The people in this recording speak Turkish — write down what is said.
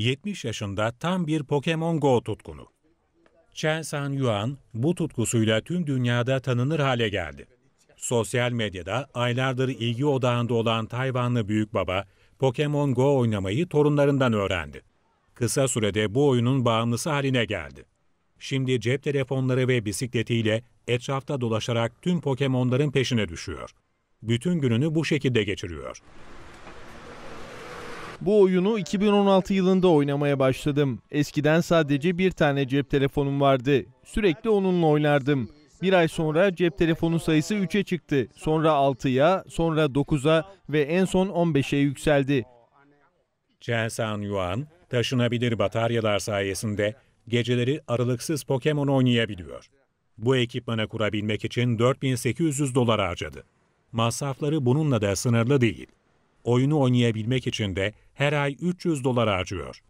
70 yaşında tam bir Pokemon Go tutkunu. Chen San Yuan bu tutkusuyla tüm dünyada tanınır hale geldi. Sosyal medyada aylardır ilgi odağında olan Tayvanlı büyük baba Pokemon Go oynamayı torunlarından öğrendi. Kısa sürede bu oyunun bağımlısı haline geldi. Şimdi cep telefonları ve bisikletiyle etrafta dolaşarak tüm Pokemon'ların peşine düşüyor. Bütün gününü bu şekilde geçiriyor. Bu oyunu 2016 yılında oynamaya başladım. Eskiden sadece bir tane cep telefonum vardı. Sürekli onunla oynardım. Bir ay sonra cep telefonu sayısı 3'e çıktı. Sonra 6'ya, sonra 9'a ve en son 15'e yükseldi. Chen San Yuan, taşınabilir bataryalar sayesinde geceleri aralıksız Pokemon oynayabiliyor. Bu ekipmanı kurabilmek için 4800 dolar harcadı. Masrafları bununla da sınırlı değil. Oyunu oynayabilmek için de her ay 300 dolar harcıyor.